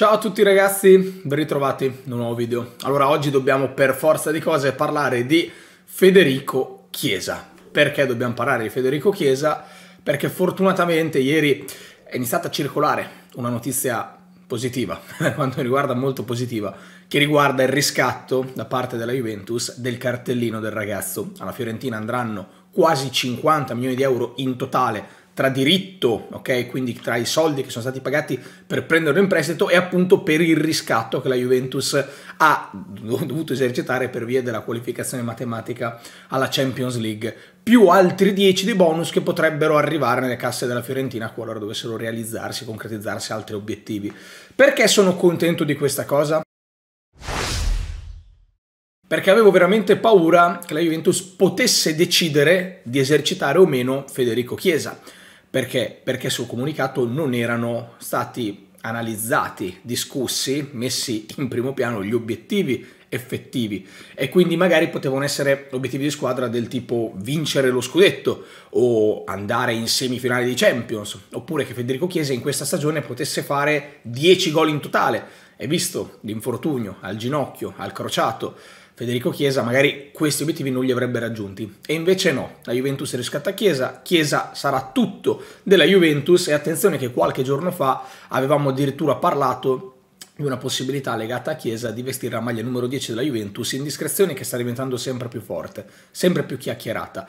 Ciao a tutti ragazzi, ben ritrovati in un nuovo video. Allora oggi dobbiamo per forza di cose parlare di Federico Chiesa. Perché dobbiamo parlare di Federico Chiesa? Perché fortunatamente ieri è iniziata a circolare una notizia positiva, per quanto riguarda molto positiva, che riguarda il riscatto da parte della Juventus del cartellino del ragazzo. Alla Fiorentina andranno quasi 50 milioni di euro in totale tra diritto, ok? Quindi tra i soldi che sono stati pagati per prenderlo in prestito e appunto per il riscatto che la Juventus ha dovuto esercitare per via della qualificazione matematica alla Champions League, più altri 10 di bonus che potrebbero arrivare nelle casse della Fiorentina qualora dovessero realizzarsi, concretizzarsi altri obiettivi. Perché sono contento di questa cosa? perché avevo veramente paura che la Juventus potesse decidere di esercitare o meno Federico Chiesa. Perché? Perché sul comunicato non erano stati analizzati, discussi, messi in primo piano gli obiettivi effettivi e quindi magari potevano essere obiettivi di squadra del tipo vincere lo scudetto o andare in semifinale di Champions oppure che Federico Chiesa in questa stagione potesse fare 10 gol in totale e visto l'infortunio al ginocchio, al crociato Federico Chiesa magari questi obiettivi non li avrebbe raggiunti. E invece no, la Juventus riscatta Chiesa, Chiesa sarà tutto della Juventus e attenzione che qualche giorno fa avevamo addirittura parlato di una possibilità legata a Chiesa di vestire la maglia numero 10 della Juventus, indiscrezione che sta diventando sempre più forte, sempre più chiacchierata.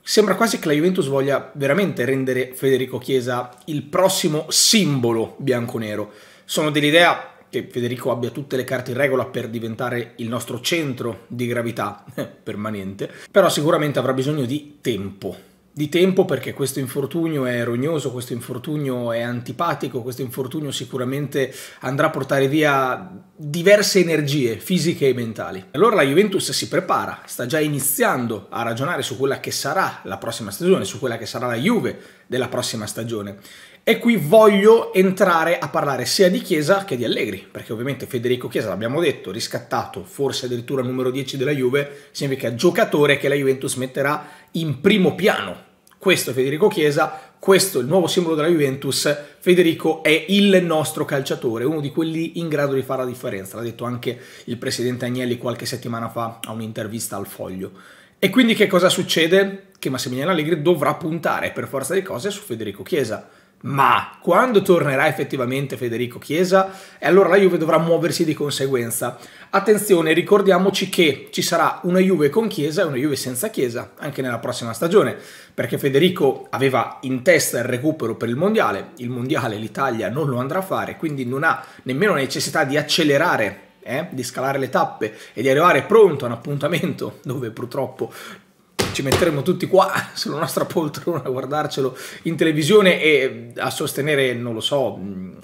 Sembra quasi che la Juventus voglia veramente rendere Federico Chiesa il prossimo simbolo bianconero. Sono dell'idea che Federico abbia tutte le carte in regola per diventare il nostro centro di gravità permanente, però sicuramente avrà bisogno di tempo. Di tempo perché questo infortunio è rognoso, questo infortunio è antipatico, questo infortunio sicuramente andrà a portare via diverse energie fisiche e mentali. Allora la Juventus si prepara, sta già iniziando a ragionare su quella che sarà la prossima stagione, su quella che sarà la Juve della prossima stagione e qui voglio entrare a parlare sia di Chiesa che di Allegri, perché ovviamente Federico Chiesa, l'abbiamo detto, riscattato, forse addirittura numero 10 della Juve, significa giocatore che la Juventus metterà in primo piano. Questo è Federico Chiesa, questo è il nuovo simbolo della Juventus, Federico è il nostro calciatore, uno di quelli in grado di fare la differenza, l'ha detto anche il presidente Agnelli qualche settimana fa a un'intervista al Foglio. E quindi che cosa succede? Che Massimiliano Allegri dovrà puntare per forza di cose su Federico Chiesa ma quando tornerà effettivamente Federico Chiesa, e allora la Juve dovrà muoversi di conseguenza. Attenzione, ricordiamoci che ci sarà una Juve con Chiesa e una Juve senza Chiesa anche nella prossima stagione, perché Federico aveva in testa il recupero per il Mondiale, il Mondiale l'Italia non lo andrà a fare, quindi non ha nemmeno necessità di accelerare eh, di scalare le tappe e di arrivare pronto a un appuntamento dove purtroppo ci metteremo tutti qua sulla nostra poltrona a guardarcelo in televisione e eh, a sostenere, non lo so,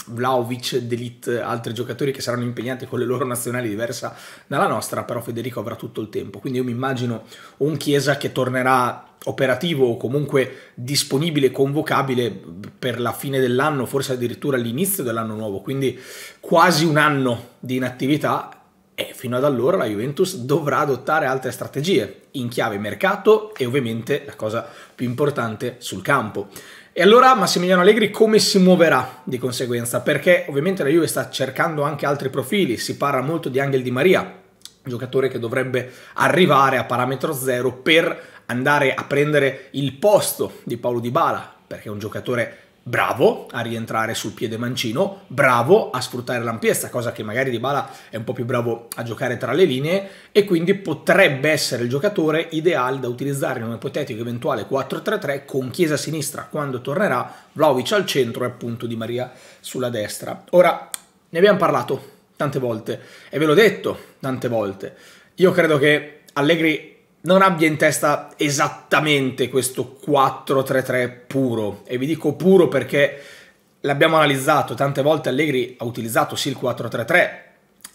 Vlaovic, Delit, altri giocatori che saranno impegnati con le loro nazionali diversa dalla nostra, però Federico avrà tutto il tempo. Quindi io mi immagino un Chiesa che tornerà operativo o comunque disponibile, convocabile per la fine dell'anno, forse addirittura all'inizio dell'anno nuovo, quindi quasi un anno di inattività e fino ad allora la Juventus dovrà adottare altre strategie, in chiave mercato e ovviamente la cosa più importante sul campo. E allora Massimiliano Allegri come si muoverà di conseguenza? Perché ovviamente la Juve sta cercando anche altri profili, si parla molto di Angel Di Maria, giocatore che dovrebbe arrivare a parametro zero per andare a prendere il posto di Paolo Di Bala, perché è un giocatore bravo a rientrare sul piede mancino, bravo a sfruttare l'ampiezza, cosa che magari Dybala è un po' più bravo a giocare tra le linee e quindi potrebbe essere il giocatore ideale da utilizzare in un ipotetico eventuale 4-3-3 con Chiesa a sinistra quando tornerà, Vlaovic al centro e appunto Di Maria sulla destra. Ora, ne abbiamo parlato tante volte e ve l'ho detto tante volte. Io credo che Allegri non abbia in testa esattamente questo 4-3-3 puro. E vi dico puro perché l'abbiamo analizzato, tante volte Allegri ha utilizzato sì il 4-3-3,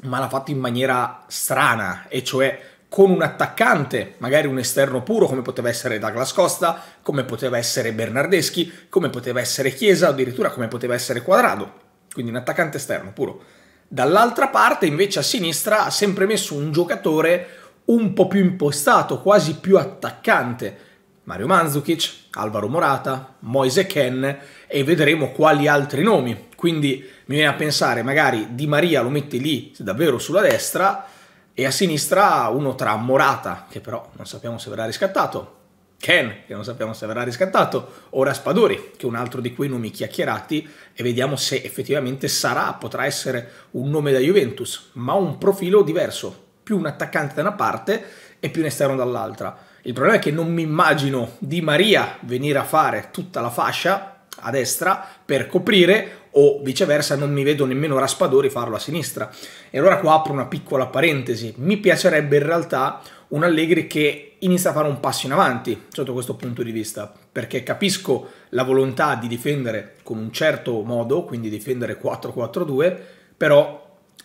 ma l'ha fatto in maniera strana, e cioè con un attaccante, magari un esterno puro come poteva essere Douglas Costa, come poteva essere Bernardeschi, come poteva essere Chiesa, addirittura come poteva essere Quadrado, quindi un attaccante esterno puro. Dall'altra parte invece a sinistra ha sempre messo un giocatore un po' più impostato, quasi più attaccante. Mario Mandzukic, Alvaro Morata, Moise Ken e vedremo quali altri nomi. Quindi mi viene a pensare magari Di Maria lo metti lì davvero sulla destra e a sinistra uno tra Morata, che però non sappiamo se verrà riscattato, Ken, che non sappiamo se verrà riscattato, o Raspadori, che è un altro di quei nomi chiacchierati, e vediamo se effettivamente sarà, potrà essere un nome da Juventus, ma un profilo diverso, più un attaccante da una parte e più un esterno dall'altra. Il problema è che non mi immagino Di Maria venire a fare tutta la fascia a destra per coprire o viceversa non mi vedo nemmeno Raspadori farlo a sinistra. E allora qua apro una piccola parentesi. Mi piacerebbe in realtà un Allegri che inizia a fare un passo in avanti sotto questo punto di vista, perché capisco la volontà di difendere con un certo modo, quindi difendere 4-4-2, però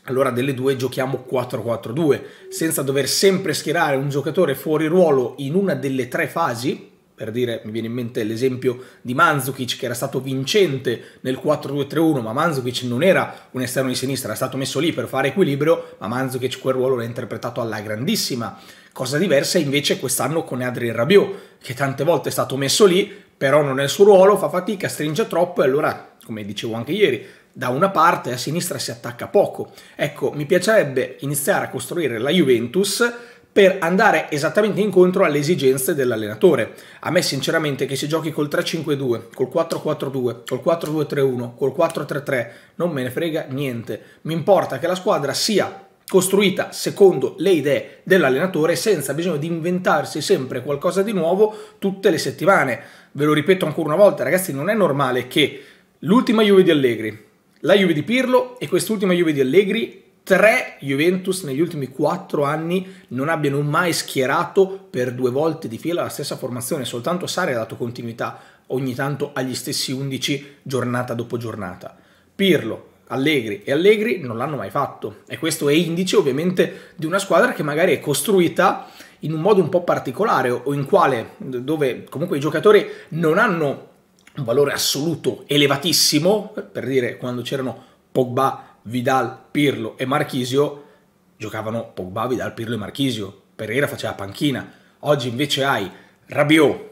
allora delle due giochiamo 4-4-2, senza dover sempre schierare un giocatore fuori ruolo in una delle tre fasi, per dire, mi viene in mente l'esempio di Manzukic che era stato vincente nel 4-2-3-1, ma Manzukic non era un esterno di sinistra, era stato messo lì per fare equilibrio, ma Manzukic quel ruolo l'ha interpretato alla grandissima. Cosa diversa invece quest'anno con Adrien Rabiot, che tante volte è stato messo lì, però non è il suo ruolo, fa fatica, stringe troppo e allora, come dicevo anche ieri, da una parte a sinistra si attacca poco. Ecco, mi piacerebbe iniziare a costruire la Juventus per andare esattamente incontro alle esigenze dell'allenatore. A me sinceramente che si giochi col 3-5-2, col 4-4-2, col 4-2-3-1, col 4-3-3, non me ne frega niente. Mi importa che la squadra sia costruita secondo le idee dell'allenatore senza bisogno di inventarsi sempre qualcosa di nuovo tutte le settimane. Ve lo ripeto ancora una volta, ragazzi, non è normale che l'ultima Juve di Allegri, la Juve di Pirlo e quest'ultima Juve di Allegri, tre Juventus negli ultimi quattro anni non abbiano mai schierato per due volte di fila la stessa formazione, soltanto Sari ha dato continuità ogni tanto agli stessi 11 giornata dopo giornata. Pirlo, Allegri e Allegri non l'hanno mai fatto e questo è indice ovviamente di una squadra che magari è costruita in un modo un po' particolare o in quale dove comunque i giocatori non hanno un valore assoluto elevatissimo, per dire quando c'erano Pogba, Vidal, Pirlo e Marchisio, giocavano Pogba, Vidal, Pirlo e Marchisio, Pereira faceva panchina, oggi invece hai Rabiot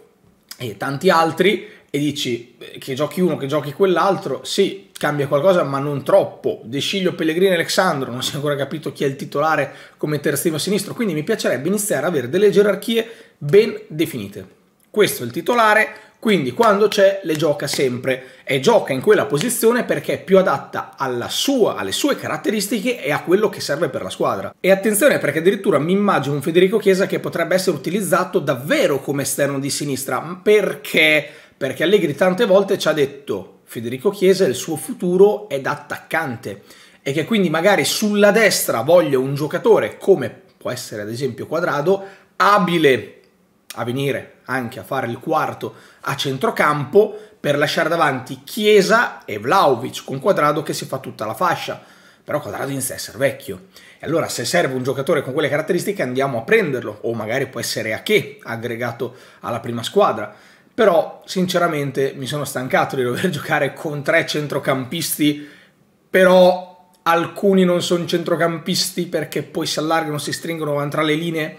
e tanti altri e dici eh, che giochi uno, che giochi quell'altro, sì, cambia qualcosa ma non troppo, Desciglio, Pellegrini e Alexandro, non si è ancora capito chi è il titolare come terzino sinistro, quindi mi piacerebbe iniziare ad avere delle gerarchie ben definite. Questo è il titolare, quindi quando c'è le gioca sempre e gioca in quella posizione perché è più adatta sua, alle sue caratteristiche e a quello che serve per la squadra. E attenzione perché addirittura mi immagino un Federico Chiesa che potrebbe essere utilizzato davvero come esterno di sinistra. Perché? Perché Allegri tante volte ci ha detto Federico Chiesa il suo futuro è da attaccante e che quindi magari sulla destra voglia un giocatore come può essere ad esempio Quadrado abile a venire anche a fare il quarto a centrocampo per lasciare davanti Chiesa e Vlaovic con Quadrado che si fa tutta la fascia. Però Quadrado inizia a essere vecchio. E allora se serve un giocatore con quelle caratteristiche andiamo a prenderlo o magari può essere a che aggregato alla prima squadra. Però sinceramente mi sono stancato di dover giocare con tre centrocampisti, però alcuni non sono centrocampisti perché poi si allargano, si stringono vanno tra le linee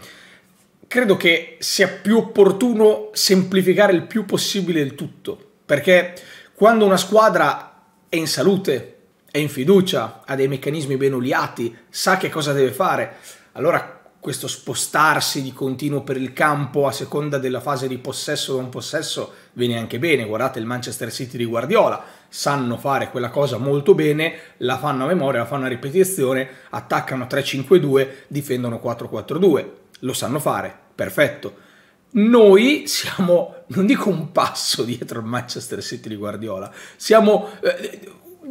credo che sia più opportuno semplificare il più possibile il tutto, perché quando una squadra è in salute, è in fiducia, ha dei meccanismi ben oliati, sa che cosa deve fare, allora questo spostarsi di continuo per il campo a seconda della fase di possesso o non possesso viene anche bene. Guardate il Manchester City di Guardiola, sanno fare quella cosa molto bene, la fanno a memoria, la fanno a ripetizione, attaccano 3-5-2, difendono 4-4-2 lo sanno fare, perfetto. Noi siamo, non dico un passo dietro al Manchester City di Guardiola, siamo eh,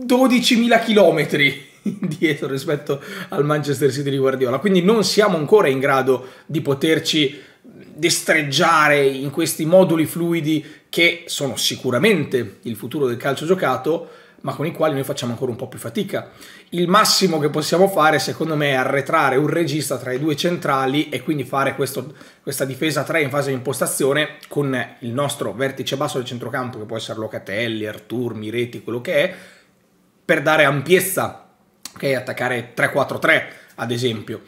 12.000 chilometri dietro rispetto al Manchester City di Guardiola, quindi non siamo ancora in grado di poterci destreggiare in questi moduli fluidi che sono sicuramente il futuro del calcio giocato, ma con i quali noi facciamo ancora un po' più fatica. Il massimo che possiamo fare, secondo me, è arretrare un regista tra i due centrali e quindi fare questo, questa difesa 3 in fase di impostazione con il nostro vertice basso del centrocampo, che può essere Locatelli, Artur, Mireti, quello che è, per dare ampiezza, ok? Attaccare 3-4-3, ad esempio.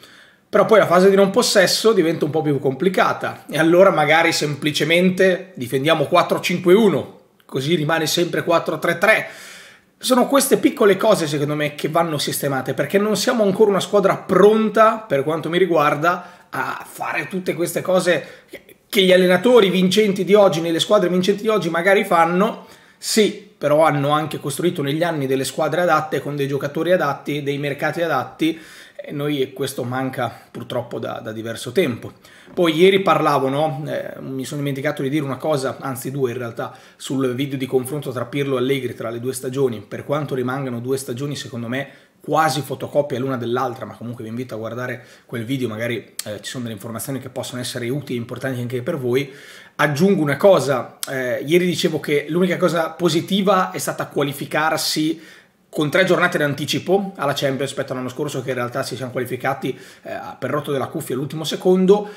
Però poi la fase di non possesso diventa un po' più complicata e allora magari semplicemente difendiamo 4-5-1, così rimane sempre 4-3-3 sono queste piccole cose, secondo me, che vanno sistemate, perché non siamo ancora una squadra pronta, per quanto mi riguarda, a fare tutte queste cose che gli allenatori vincenti di oggi, nelle squadre vincenti di oggi, magari fanno. Sì, però hanno anche costruito negli anni delle squadre adatte, con dei giocatori adatti, dei mercati adatti, e noi questo manca purtroppo da, da, diverso tempo. Poi ieri parlavo, no? eh, mi sono dimenticato di dire una cosa, anzi due in realtà, sul video di confronto tra Pirlo e Allegri tra le due stagioni. Per quanto rimangano due stagioni, secondo me quasi fotocopia l'una dell'altra, ma comunque vi invito a guardare quel video, magari eh, ci sono delle informazioni che possono essere utili e importanti anche per voi. Aggiungo una cosa, eh, ieri dicevo che l'unica cosa positiva è stata qualificarsi con tre giornate d'anticipo alla Champions rispetto all'anno scorso che in realtà si siamo qualificati eh, per rotto della cuffia all'ultimo secondo,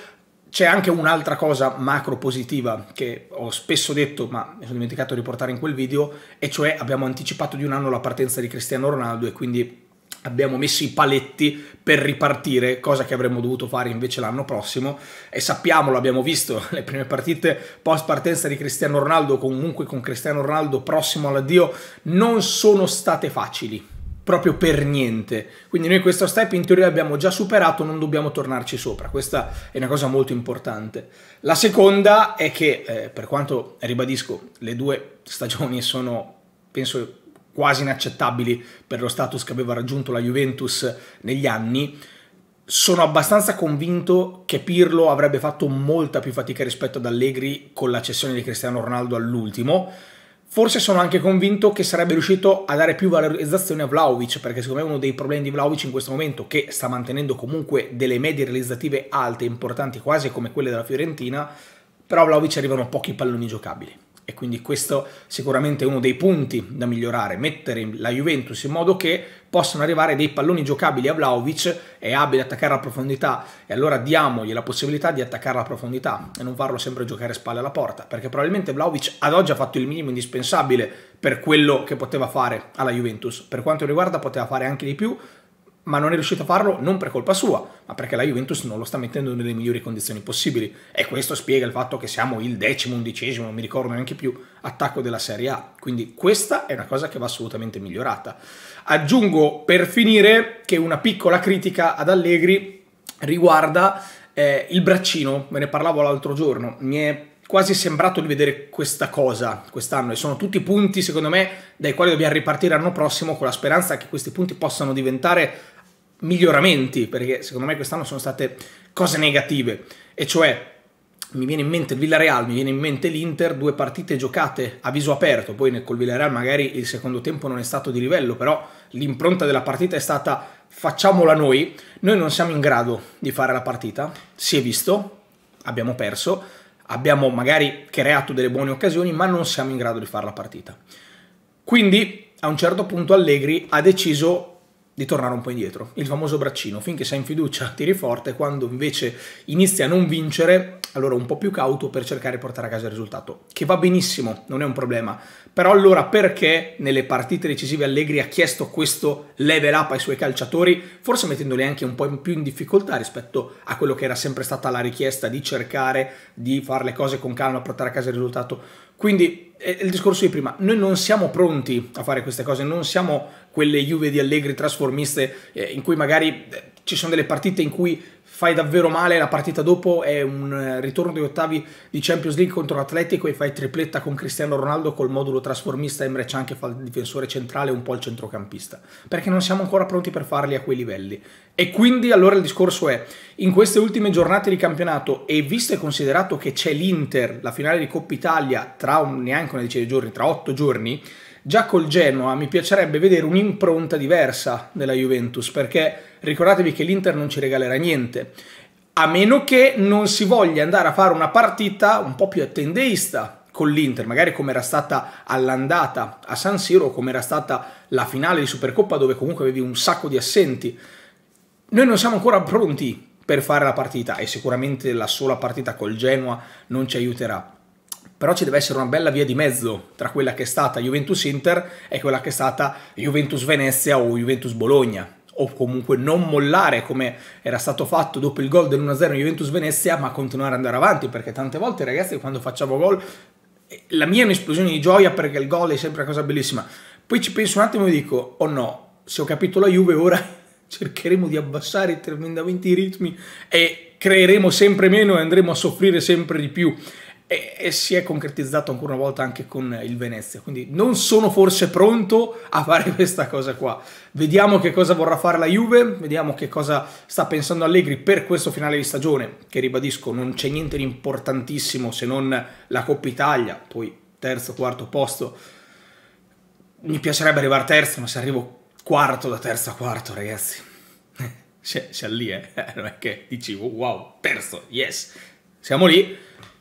c'è anche un'altra cosa macro positiva che ho spesso detto, ma mi sono dimenticato di riportare in quel video, e cioè abbiamo anticipato di un anno la partenza di Cristiano Ronaldo e quindi abbiamo messo i paletti per ripartire, cosa che avremmo dovuto fare invece l'anno prossimo e sappiamo, l'abbiamo visto, le prime partite post partenza di Cristiano Ronaldo, comunque con Cristiano Ronaldo prossimo all'addio, non sono state facili, proprio per niente. Quindi noi questo step in teoria l'abbiamo già superato, non dobbiamo tornarci sopra, questa è una cosa molto importante. La seconda è che, eh, per quanto ribadisco, le due stagioni sono, penso, quasi inaccettabili per lo status che aveva raggiunto la Juventus negli anni, sono abbastanza convinto che Pirlo avrebbe fatto molta più fatica rispetto ad Allegri con la cessione di Cristiano Ronaldo all'ultimo. Forse sono anche convinto che sarebbe riuscito a dare più valorizzazione a Vlaovic, perché secondo me uno dei problemi di Vlaovic in questo momento, che sta mantenendo comunque delle medie realizzative alte, importanti quasi come quelle della Fiorentina, però a Vlaovic arrivano pochi palloni giocabili e quindi questo sicuramente è uno dei punti da migliorare, mettere la Juventus in modo che possano arrivare dei palloni giocabili a Vlaovic è abile attaccare a profondità e allora diamogli la possibilità di attaccare a profondità e non farlo sempre giocare spalle alla porta perché probabilmente Vlaovic ad oggi ha fatto il minimo indispensabile per quello che poteva fare alla Juventus per quanto riguarda poteva fare anche di più ma non è riuscito a farlo non per colpa sua, ma perché la Juventus non lo sta mettendo nelle migliori condizioni possibili. E questo spiega il fatto che siamo il decimo, undicesimo, non mi ricordo neanche più, attacco della Serie A. Quindi questa è una cosa che va assolutamente migliorata. Aggiungo per finire che una piccola critica ad Allegri riguarda eh, il braccino, Me ne parlavo l'altro giorno. Mi è quasi sembrato di vedere questa cosa quest'anno e sono tutti punti, secondo me, dai quali dobbiamo ripartire l'anno prossimo con la speranza che questi punti possano diventare miglioramenti, perché secondo me quest'anno sono state cose negative, e cioè mi viene in mente il Villarreal, mi viene in mente l'Inter, due partite giocate a viso aperto, poi col Villarreal magari il secondo tempo non è stato di livello, però l'impronta della partita è stata facciamola noi, noi non siamo in grado di fare la partita, si è visto, abbiamo perso, abbiamo magari creato delle buone occasioni, ma non siamo in grado di fare la partita. Quindi a un certo punto Allegri ha deciso di tornare un po' indietro. Il famoso braccino, finché sei in fiducia tiri forte, quando invece inizi a non vincere, allora un po' più cauto per cercare di portare a casa il risultato, che va benissimo, non è un problema. Però allora perché nelle partite decisive Allegri ha chiesto questo level up ai suoi calciatori, forse mettendoli anche un po' più in difficoltà rispetto a quello che era sempre stata la richiesta di cercare di fare le cose con calma, portare a casa il risultato. Quindi è eh, il discorso di prima, noi non siamo pronti a fare queste cose, non siamo quelle Juve di Allegri trasformiste eh, in cui magari eh, ci sono delle partite in cui fai davvero male, la partita dopo è un eh, ritorno degli ottavi di Champions League contro l'Atletico e fai tripletta con Cristiano Ronaldo col modulo trasformista Emre Can che fa il difensore centrale e un po' il centrocampista, perché non siamo ancora pronti per farli a quei livelli. E quindi allora il discorso è, in queste ultime giornate di campionato e visto e considerato che c'è l'Inter, la finale di Coppa Italia tra un, neanche una decina di giorni, tra otto giorni, Già col Genoa mi piacerebbe vedere un'impronta diversa della Juventus, perché ricordatevi che l'Inter non ci regalerà niente, a meno che non si voglia andare a fare una partita un po' più attendeista con l'Inter, magari come era stata all'andata a San Siro, o come era stata la finale di Supercoppa dove comunque avevi un sacco di assenti. Noi non siamo ancora pronti per fare la partita e sicuramente la sola partita col Genoa non ci aiuterà però ci deve essere una bella via di mezzo tra quella che è stata Juventus Inter e quella che è stata Juventus Venezia o Juventus Bologna o comunque non mollare come era stato fatto dopo il gol dell'1-0 in Juventus Venezia, ma continuare ad andare avanti, perché tante volte ragazzi quando facciamo gol eh, la mia è un'esplosione di gioia perché il gol è sempre una cosa bellissima. Poi ci penso un attimo e dico "Oh no, se ho capito la Juve ora cercheremo di abbassare tremendamente i ritmi e creeremo sempre meno e andremo a soffrire sempre di più" e, e, si è concretizzato ancora una volta anche con il Venezia. Quindi non sono forse pronto a fare questa cosa qua. Vediamo che cosa vorrà fare la Juve, vediamo che cosa sta pensando Allegri per questo finale di stagione, che ribadisco non c'è niente di importantissimo se non la Coppa Italia, poi terzo, quarto posto. Mi piacerebbe arrivare terzo, ma se arrivo quarto da terzo a quarto, ragazzi. C'è, lì, eh. Non è che dici, wow, terzo, yes. Siamo lì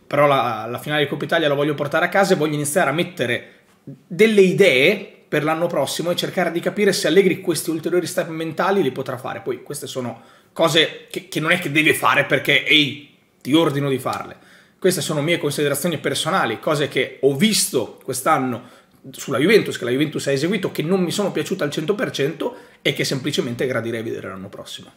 però la, la finale di Coppa Italia la voglio portare a casa e voglio iniziare a mettere delle idee per l'anno prossimo e cercare di capire se Allegri questi ulteriori step mentali li potrà fare. Poi queste sono cose che, che non è che deve fare perché, ehi, ti ordino di farle. Queste sono mie considerazioni personali, cose che ho visto quest'anno sulla Juventus, che la Juventus ha eseguito, che non mi sono piaciute al 100% e che semplicemente gradirei vedere l'anno prossimo.